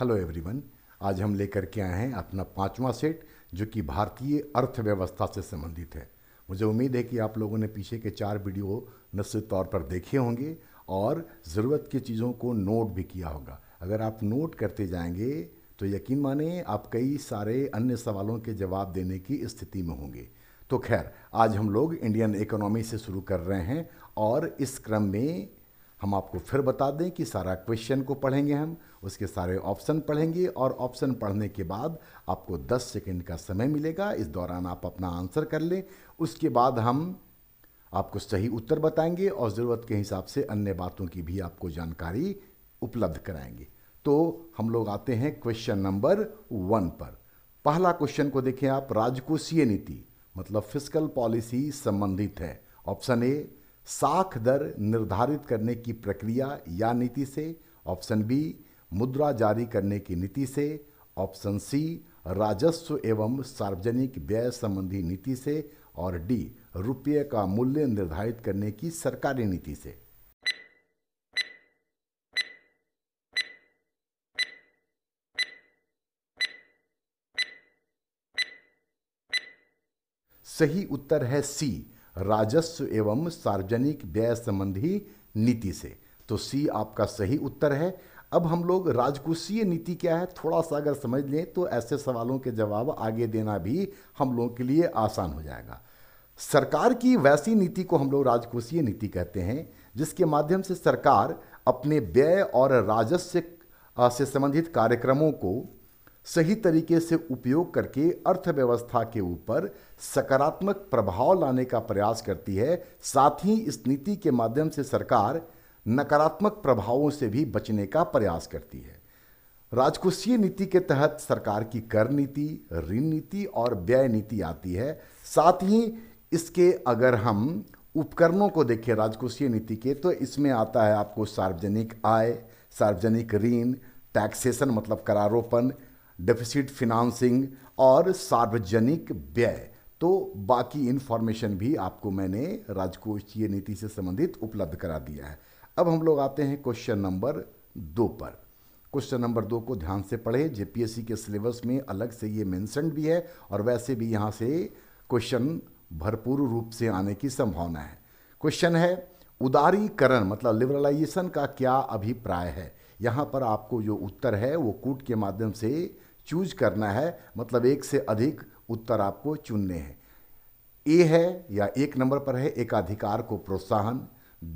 hello everyone आज हम लेकर के आए हैं अपना पांचवा सेट जो कि भारतीय अर्थव्यवस्था से संबंधित है मुझे उम्मीद है कि आप लोगों ने पीछे के चार वीडियो निश्चित तौर पर देखे होंगे और ज़रूरत की चीज़ों को नोट भी किया होगा अगर आप नोट करते जाएंगे तो यकीन माने आप कई सारे अन्य सवालों के जवाब देने की स्थिति में होंगे तो खैर आज हम लोग इंडियन इकोनॉमी से शुरू कर रहे हैं और इस क्रम में हम आपको फिर बता दें कि सारा क्वेश्चन को पढ़ेंगे हम उसके सारे ऑप्शन पढ़ेंगे और ऑप्शन पढ़ने के बाद आपको 10 सेकंड का समय मिलेगा इस दौरान आप अपना आंसर कर लें उसके बाद हम आपको सही उत्तर बताएंगे और ज़रूरत के हिसाब से अन्य बातों की भी आपको जानकारी उपलब्ध कराएंगे तो हम लोग आते हैं क्वेश्चन नंबर वन पर पहला क्वेश्चन को देखें आप राजकोषीय नीति मतलब फिजिकल पॉलिसी संबंधित है ऑप्शन ए साख दर निर्धारित करने की प्रक्रिया या नीति से ऑप्शन बी मुद्रा जारी करने की नीति से ऑप्शन सी राजस्व एवं सार्वजनिक व्यय संबंधी नीति से और डी रुपये का मूल्य निर्धारित करने की सरकारी नीति से सही उत्तर है सी राजस्व एवं सार्वजनिक व्यय संबंधी नीति से तो सी आपका सही उत्तर है अब हम लोग राजकोषीय नीति क्या है थोड़ा सा अगर समझ लें तो ऐसे सवालों के जवाब आगे देना भी हम लोगों के लिए आसान हो जाएगा सरकार की वैसी नीति को हम लोग राजकोषीय नीति कहते हैं जिसके माध्यम से सरकार अपने व्यय और राजस्व से संबंधित कार्यक्रमों को सही तरीके से उपयोग करके अर्थव्यवस्था के ऊपर सकारात्मक प्रभाव लाने का प्रयास करती है साथ ही इस नीति के माध्यम से सरकार नकारात्मक प्रभावों से भी बचने का प्रयास करती है राजकोषीय नीति के तहत सरकार की कर नीति ऋण नीति और व्यय नीति आती है साथ ही इसके अगर हम उपकरणों को देखें राजकोषीय नीति के तो इसमें आता है आपको सार्वजनिक आय सार्वजनिक ऋण टैक्सेशन मतलब करारोपण डेफिसिट फिनांसिंग और सार्वजनिक व्यय तो बाकी इन्फॉर्मेशन भी आपको मैंने राजकोषीय नीति से संबंधित उपलब्ध करा दिया है अब हम लोग आते हैं क्वेश्चन नंबर दो पर क्वेश्चन नंबर दो को ध्यान से पढ़े जेपीएससी के सिलेबस में अलग से ये मेंशन भी है और वैसे भी यहाँ से क्वेश्चन भरपूर रूप से आने की संभावना है क्वेश्चन है उदारीकरण मतलब लिबरलाइजेशन का क्या अभिप्राय है यहाँ पर आपको जो उत्तर है वो कूट के माध्यम से चूज करना है मतलब एक से अधिक उत्तर आपको चुनने हैं ए है या एक नंबर पर है एकाधिकार को प्रोत्साहन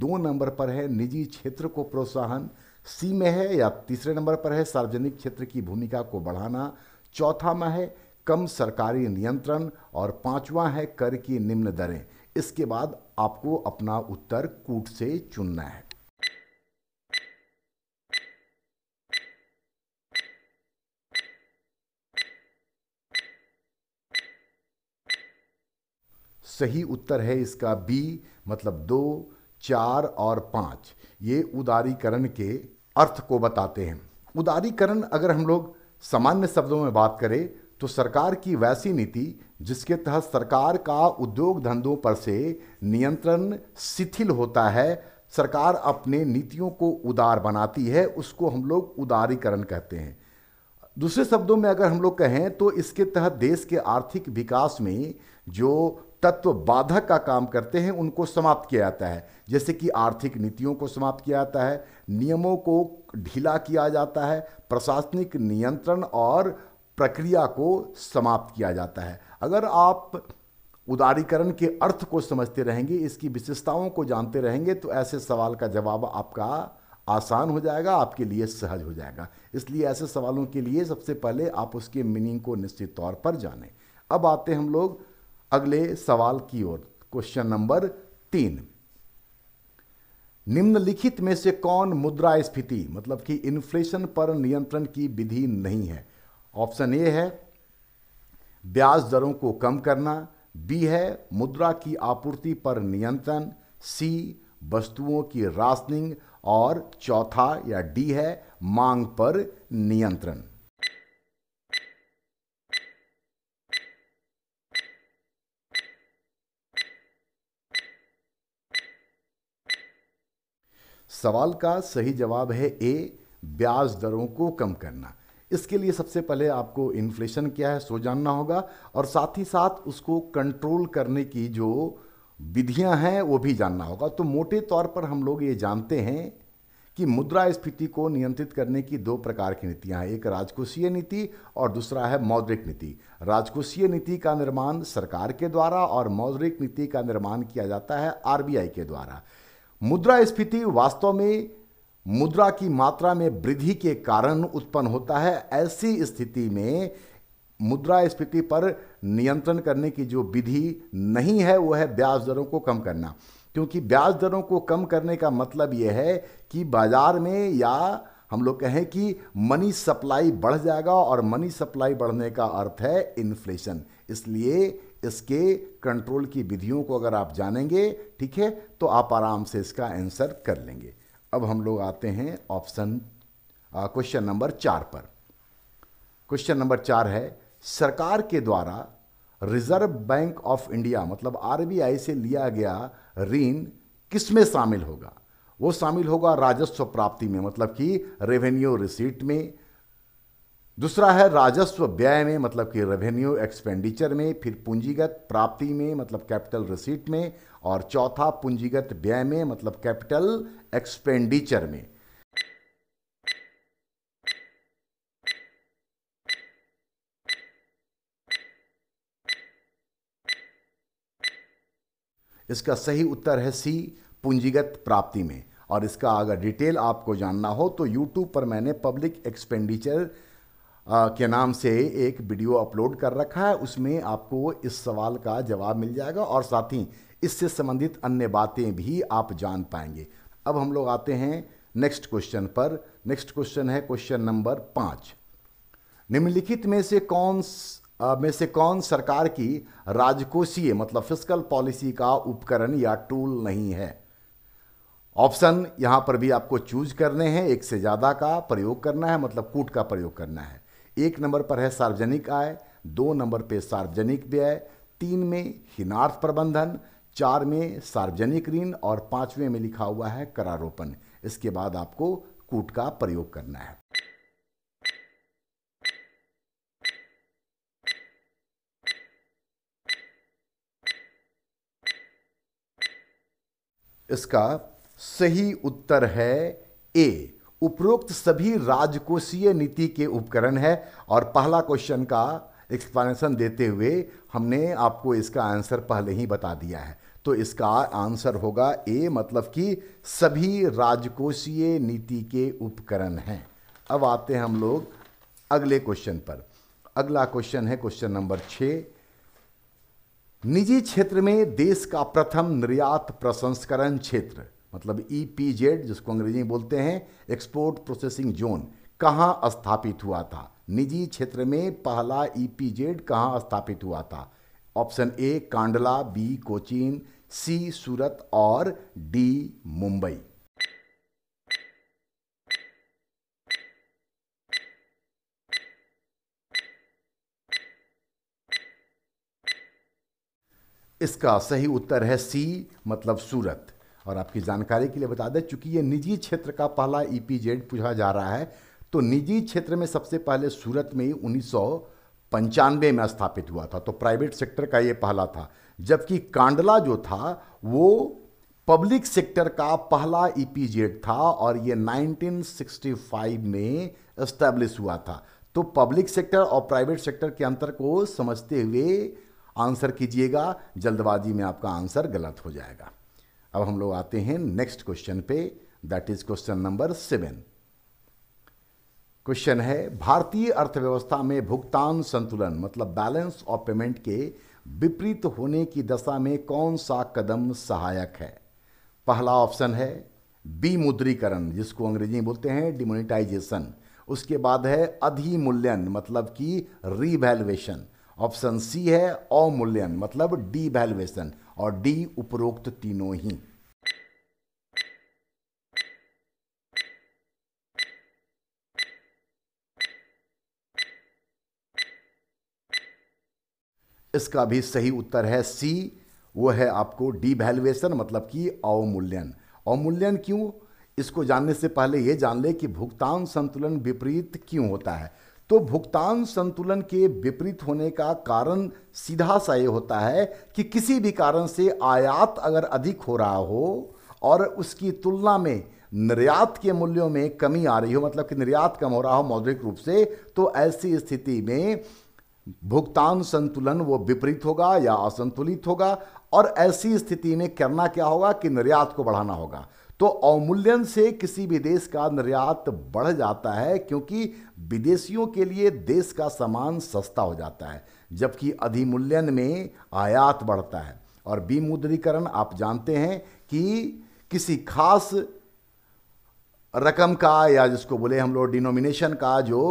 दो नंबर पर है निजी क्षेत्र को प्रोत्साहन सी में है या तीसरे नंबर पर है सार्वजनिक क्षेत्र की भूमिका को बढ़ाना चौथा में है कम सरकारी नियंत्रण और पांचवा है कर की निम्न दरें इसके बाद आपको अपना उत्तर कूट से चुनना है सही उत्तर है इसका बी मतलब दो चार और पाँच ये उदारीकरण के अर्थ को बताते हैं उदारीकरण अगर हम लोग सामान्य शब्दों में बात करें तो सरकार की वैसी नीति जिसके तहत सरकार का उद्योग धंधों पर से नियंत्रण शिथिल होता है सरकार अपने नीतियों को उदार बनाती है उसको हम लोग उदारीकरण कहते हैं दूसरे शब्दों में अगर हम लोग कहें तो इसके तहत देश के आर्थिक विकास में जो तत्व बाधक का काम करते हैं उनको समाप्त किया जाता है जैसे कि आर्थिक नीतियों को समाप्त किया जाता है नियमों को ढीला किया जाता है प्रशासनिक नियंत्रण और प्रक्रिया को समाप्त किया जाता है अगर आप उदारीकरण के अर्थ को समझते रहेंगे इसकी विशेषताओं को जानते रहेंगे तो ऐसे सवाल का जवाब आपका आसान हो जाएगा आपके लिए सहज हो जाएगा इसलिए ऐसे सवालों के लिए सबसे पहले आप उसके मीनिंग को निश्चित तौर पर जानें अब आते हम लोग अगले सवाल की ओर क्वेश्चन नंबर तीन निम्नलिखित में से कौन मुद्रास्फीति मतलब कि इन्फ्लेशन पर नियंत्रण की विधि नहीं है ऑप्शन ए है ब्याज दरों को कम करना बी है मुद्रा की आपूर्ति पर नियंत्रण सी वस्तुओं की राशनिंग और चौथा या डी है मांग पर नियंत्रण सवाल का सही जवाब है ए ब्याज दरों को कम करना इसके लिए सबसे पहले आपको इन्फ्लेशन क्या है सो जानना होगा और साथ ही साथ उसको कंट्रोल करने की जो विधियां हैं वो भी जानना होगा तो मोटे तौर पर हम लोग ये जानते हैं कि मुद्रा स्फीति को नियंत्रित करने की दो प्रकार की नीतियां हैं एक राजकोषीय नीति और दूसरा है मौद्रिक नीति राजकोषीय नीति का निर्माण सरकार के द्वारा और मौद्रिक नीति का निर्माण किया जाता है आरबीआई के द्वारा मुद्रास्फीति वास्तव में मुद्रा की मात्रा में वृद्धि के कारण उत्पन्न होता है ऐसी स्थिति में मुद्रा स्फीति पर नियंत्रण करने की जो विधि नहीं है वो है ब्याज दरों को कम करना क्योंकि ब्याज दरों को कम करने का मतलब यह है कि बाजार में या हम लोग कहें कि मनी सप्लाई बढ़ जाएगा और मनी सप्लाई बढ़ने का अर्थ है इन्फ्लेशन इसलिए इसके कंट्रोल की विधियों को अगर आप जानेंगे ठीक है तो आप आराम से इसका आंसर कर लेंगे अब हम लोग आते हैं ऑप्शन क्वेश्चन नंबर चार पर क्वेश्चन नंबर चार है सरकार के द्वारा रिजर्व बैंक ऑफ इंडिया मतलब आरबीआई से लिया गया ऋण किस में शामिल होगा वो शामिल होगा राजस्व प्राप्ति में मतलब कि रेवेन्यू रिसीट में दूसरा है राजस्व व्यय में मतलब कि रेवेन्यू एक्सपेंडिचर में फिर पूंजीगत प्राप्ति में मतलब कैपिटल रिसीट में और चौथा पूंजीगत व्यय में मतलब कैपिटल एक्सपेंडिचर में इसका सही उत्तर है सी पूंजीगत प्राप्ति में और इसका अगर डिटेल आपको जानना हो तो यूट्यूब पर मैंने पब्लिक एक्सपेंडिचर के नाम से एक वीडियो अपलोड कर रखा है उसमें आपको इस सवाल का जवाब मिल जाएगा और साथ ही इससे संबंधित अन्य बातें भी आप जान पाएंगे अब हम लोग आते हैं नेक्स्ट क्वेश्चन पर नेक्स्ट क्वेश्चन है क्वेश्चन नंबर पाँच निम्नलिखित में से कौन में से कौन सरकार की राजकोषीय मतलब फिजिकल पॉलिसी का उपकरण या टूल नहीं है ऑप्शन यहाँ पर भी आपको चूज करने हैं एक से ज़्यादा का प्रयोग करना है मतलब कूट का प्रयोग करना है एक नंबर पर है सार्वजनिक आय दो नंबर पे सार्वजनिक व्यय तीन में हिनार्थ प्रबंधन चार में सार्वजनिक ऋण और पांचवें में लिखा हुआ है करारोपण इसके बाद आपको कूट का प्रयोग करना है इसका सही उत्तर है ए उपरोक्त सभी राजकोषीय नीति के उपकरण है और पहला क्वेश्चन का एक्सप्लेनेशन देते हुए हमने आपको इसका आंसर पहले ही बता दिया है तो इसका आंसर होगा ए मतलब कि सभी राजकोषीय नीति के उपकरण हैं अब आते हैं हम लोग अगले क्वेश्चन पर अगला क्वेश्चन है क्वेश्चन नंबर छ निजी क्षेत्र में देश का प्रथम निर्यात प्रसंस्करण क्षेत्र मतलब ई पी जेड जिसको अंग्रेजी में बोलते हैं एक्सपोर्ट प्रोसेसिंग जोन कहाँ स्थापित हुआ था निजी क्षेत्र में पहला ई पी जेड कहाँ स्थापित हुआ था option A Kandla B Cochin C Surat और डी मुंबई इसका सही उत्तर है सी मतलब सूरत और आपकी जानकारी के लिए बता दें चूंकि ये निजी क्षेत्र का पहला ई e पूछा जा रहा है तो निजी क्षेत्र में सबसे पहले सूरत में ही पंचानवे में स्थापित हुआ था तो प्राइवेट सेक्टर का ये पहला था जबकि कांडला जो था वो पब्लिक सेक्टर का पहला ई e था और ये 1965 में इस्टेब्लिश हुआ था तो पब्लिक सेक्टर और प्राइवेट सेक्टर के अंतर को समझते हुए आंसर कीजिएगा जल्दबाजी में आपका आंसर गलत हो जाएगा अब हम लोग आते हैं नेक्स्ट क्वेश्चन पे that is question number seven question है भारतीय अर्थव्यवस्था में भुगतान संतुलन मतलब बैलेंस ऑफ पेमेंट के विपरीत होने की दशा में कौन सा कदम सहायक है पहला ऑप्शन है विमुद्रीकरण जिसको अंग्रेजी में बोलते हैं डिमोनिटाइजेशन उसके बाद है अधिमूल्यन मतलब कि रीवैल्युएशन ऑप्शन सी है अवमूल्यन मतलब डीवैल्युएशन और डी उपरोक्त तीनों ही इसका भी सही उत्तर है सी वो है आपको डी वैल्युएशन मतलब कि अवमूल्यन अवमूल्यन क्यों इसको जानने से पहले यह जान ले कि भुगतान संतुलन विपरीत क्यों होता है तो भुगतान संतुलन के विपरीत होने का कारण सीधा सा ये होता है कि किसी भी कारण से आयात अगर अधिक हो रहा हो और उसकी तुलना में निर्यात के मूल्यों में कमी आ रही हो मतलब कि निर्यात कम हो रहा हो मौद्रिक रूप से तो ऐसी स्थिति में भुगतान संतुलन वो विपरीत होगा या असंतुलित होगा और ऐसी स्थिति में करना क्या होगा कि निर्यात को बढ़ाना होगा तो अवमूल्यन से किसी भी देश का निर्यात बढ़ जाता है क्योंकि विदेशियों के लिए देश का सामान सस्ता हो जाता है जबकि अधिमूल्यन में आयात बढ़ता है और विमुद्रीकरण आप जानते हैं कि किसी खास रकम का या जिसको बोले हम लोग डिनोमिनेशन का जो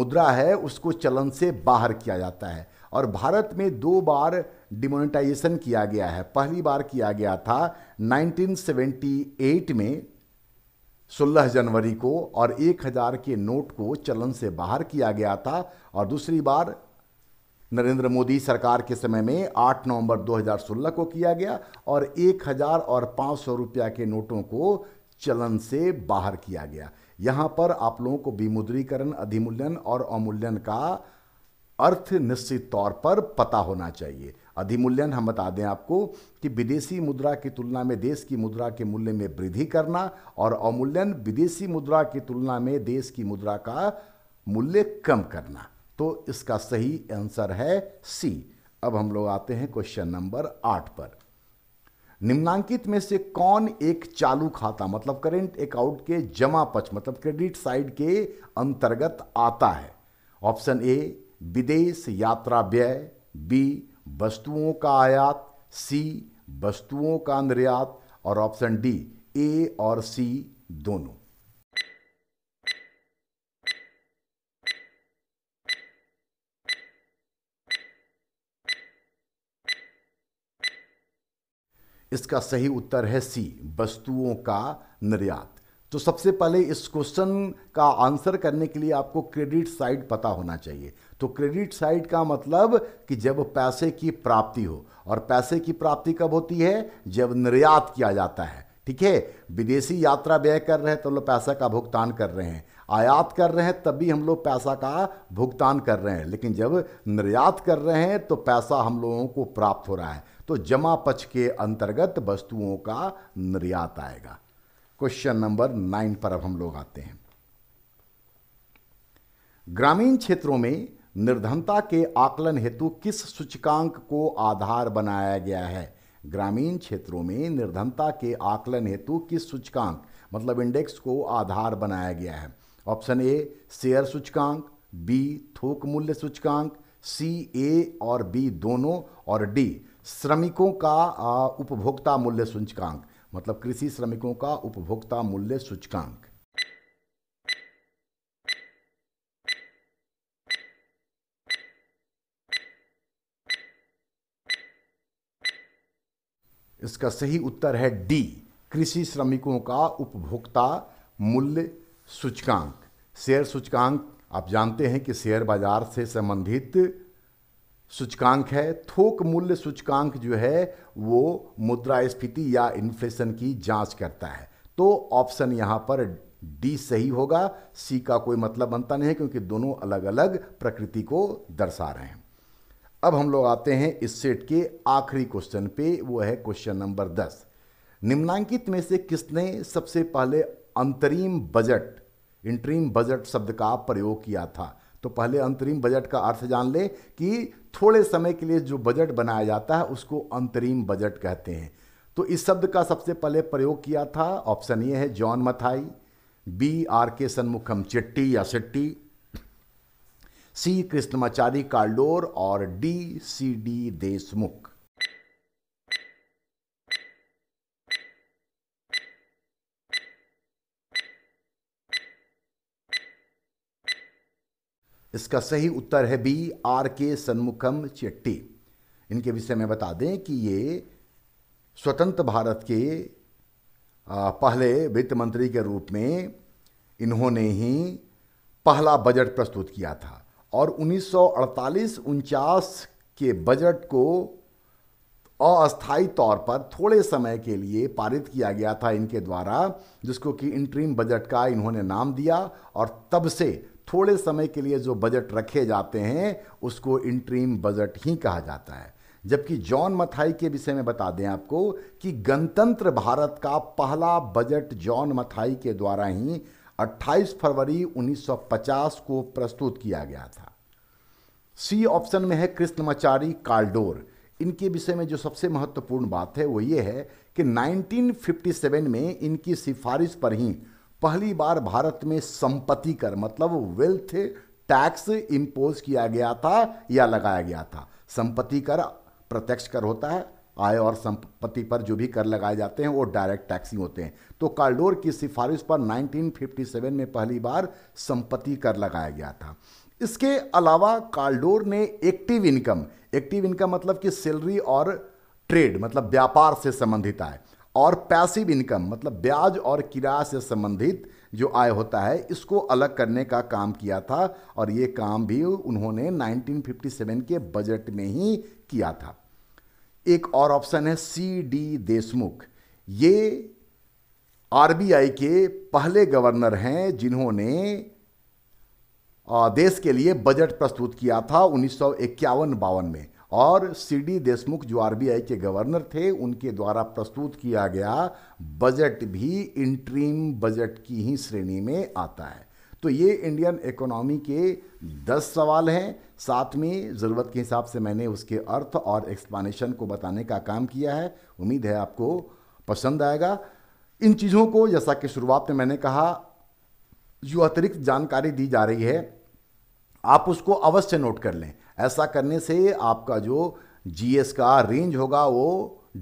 मुद्रा है उसको चलन से बाहर किया जाता है और भारत में दो बार डिमोनेटाइजेशन किया गया है पहली बार किया गया था 1978 में 16 जनवरी को और 1000 के नोट को चलन से बाहर किया गया था और दूसरी बार नरेंद्र मोदी सरकार के समय में 8 नवंबर 2016 को किया गया और 1000 और 500 रुपया के नोटों को चलन से बाहर किया गया यहाँ पर आप लोगों को विमुद्रीकरण अधिमूल्यन और अमूल्यन का अर्थ निश्चित तौर पर पता होना चाहिए अधिमूल्यन हम बता दें आपको कि विदेशी मुद्रा की तुलना में देश की मुद्रा के मूल्य में वृद्धि करना और अवमूल्यन विदेशी मुद्रा की तुलना में देश की मुद्रा का मूल्य कम करना तो इसका सही आंसर है सी अब हम लोग आते हैं क्वेश्चन नंबर आठ पर निम्नांकित में से कौन एक चालू खाता मतलब करेंट अकाउंट के जमा पक्ष मतलब क्रेडिट साइड के अंतर्गत आता है ऑप्शन ए विदेश यात्रा व्यय बी वस्तुओं का आयात सी वस्तुओं का निर्यात और ऑप्शन डी ए और सी दोनों इसका सही उत्तर है सी वस्तुओं का निर्यात तो सबसे पहले इस क्वेश्चन का आंसर करने के लिए आपको क्रेडिट साइड पता होना चाहिए तो क्रेडिट साइड का मतलब कि जब पैसे की प्राप्ति हो और पैसे की प्राप्ति कब होती है जब निर्यात किया जाता है ठीक है विदेशी यात्रा व्यय कर रहे हैं तो लोग पैसा का भुगतान कर रहे हैं आयात कर रहे हैं तब भी हम लोग पैसा का भुगतान कर रहे हैं लेकिन जब निर्यात कर रहे हैं तो पैसा हम लोगों को प्राप्त हो रहा है तो जमा पक्ष के अंतर्गत वस्तुओं का निर्यात आएगा क्वेश्चन नंबर नाइन पर अब हम लोग आते हैं ग्रामीण क्षेत्रों में निर्धनता के आकलन हेतु किस सूचकांक को आधार बनाया गया है ग्रामीण क्षेत्रों में निर्धनता के आकलन हेतु किस सूचकांक मतलब इंडेक्स को आधार बनाया गया है ऑप्शन ए शेयर सूचकांक बी थोक मूल्य सूचकांक सी ए और बी दोनों और डी श्रमिकों का उपभोक्ता मूल्य सूचकांक मतलब कृषि श्रमिकों का उपभोक्ता मूल्य सूचकांक इसका सही उत्तर है डी कृषि श्रमिकों का उपभोक्ता मूल्य सूचकांक शेयर सूचकांक आप जानते हैं कि शेयर बाजार से संबंधित सूचकांक है थोक मूल्य सूचकांक जो है वो मुद्रास्फीति या इन्फ्लेशन की जांच करता है तो ऑप्शन यहां पर डी सही होगा सी का कोई मतलब बनता नहीं है क्योंकि दोनों अलग अलग प्रकृति को दर्शा रहे हैं अब हम लोग आते हैं इस सेट के आखिरी क्वेश्चन पे वो है क्वेश्चन नंबर दस निम्नांकित में से किसने सबसे पहले अंतरिम बजट इंटरिम बजट शब्द का प्रयोग किया था तो पहले अंतरिम बजट का अर्थ जान ले कि थोड़े समय के लिए जो बजट बनाया जाता है उसको अंतरिम बजट कहते हैं तो इस शब्द का सबसे पहले प्रयोग किया था ऑप्शन ये है जॉन मथाई बी आर के सन्मुखम चेट्टी या शेट्टी सी कृष्णमाचारी कार्डोर और डी सी डी देशमुख इसका सही उत्तर है बी आर के सन्मुखम चेट्टी इनके विषय में बता दें कि ये स्वतंत्र भारत के पहले वित्त मंत्री के रूप में इन्होंने ही पहला बजट प्रस्तुत किया था और उन्नीस सौ के बजट को अस्थायी तौर पर थोड़े समय के लिए पारित किया गया था इनके द्वारा जिसको कि इंट्रीम बजट का इन्होंने नाम दिया और तब से थोड़े समय के लिए जो बजट रखे जाते हैं उसको इंट्रीम बजट ही कहा जाता है जबकि जॉन मथाई के विषय में बता दें आपको कि गणतंत्र भारत का पहला बजट जॉन मथाई के द्वारा ही 28 फरवरी 1950 को प्रस्तुत किया गया था सी ऑप्शन में है कृष्णमाचारी कार्डोर इनके विषय में जो सबसे महत्वपूर्ण बात है वो ये है कि 1957 में इनकी सिफारिश पर ही पहली बार भारत में संपत्ति कर मतलब वेल्थ टैक्स इंपोज किया गया था या लगाया गया था संपत्ति कर प्रत्यक्ष कर होता है आय और संपत्ति पर जो भी कर लगाए जाते हैं वो डायरेक्ट टैक्स ही होते हैं तो कार्डोर की सिफारिश पर 1957 में पहली बार संपत्ति कर लगाया गया था इसके अलावा कार्डोर ने एक्टिव इनकम एक्टिव इनकम मतलब कि सैलरी और ट्रेड मतलब व्यापार से संबंधित आय और पैसिव इनकम मतलब ब्याज और किराया से संबंधित जो आय होता है इसको अलग करने का काम किया था और ये काम भी उन्होंने 1957 के बजट में ही किया था एक और ऑप्शन है सी डी देशमुख ये आरबीआई के पहले गवर्नर हैं जिन्होंने देश के लिए बजट प्रस्तुत किया था उन्नीस सौ में और सी डी देशमुख जो आरबीआई के गवर्नर थे उनके द्वारा प्रस्तुत किया गया बजट भी इंट्रीम बजट की ही श्रेणी में आता है तो ये इंडियन इकोनॉमी के दस सवाल हैं साथ में ज़रूरत के हिसाब से मैंने उसके अर्थ और एक्सप्लानशन को बताने का काम किया है उम्मीद है आपको पसंद आएगा इन चीज़ों को जैसा कि शुरुआत में मैंने कहा जो अतिरिक्त जानकारी दी जा रही है आप उसको अवश्य नोट कर लें ऐसा करने से आपका जो जी का रेंज होगा वो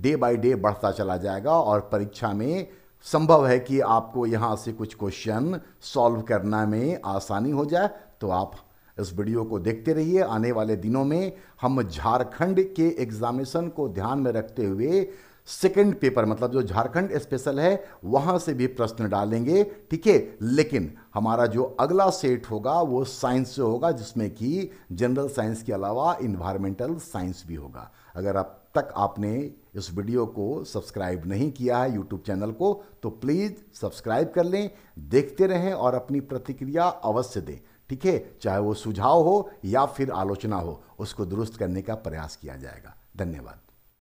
डे बाय डे बढ़ता चला जाएगा और परीक्षा में संभव है कि आपको यहाँ से कुछ क्वेश्चन सॉल्व करना में आसानी हो जाए तो आप इस वीडियो को देखते रहिए आने वाले दिनों में हम झारखंड के एग्जामिनेशन को ध्यान में रखते हुए सेकंड पेपर मतलब जो झारखंड स्पेशल है वहाँ से भी प्रश्न डालेंगे ठीक है लेकिन हमारा जो अगला सेट होगा वो साइंस से होगा जिसमें कि जनरल साइंस के अलावा इन्वायरमेंटल साइंस भी होगा अगर अब तक आपने इस वीडियो को सब्सक्राइब नहीं किया है यूट्यूब चैनल को तो प्लीज़ सब्सक्राइब कर लें देखते रहें और अपनी प्रतिक्रिया अवश्य दें ठीक है चाहे वो सुझाव हो या फिर आलोचना हो उसको दुरुस्त करने का प्रयास किया जाएगा धन्यवाद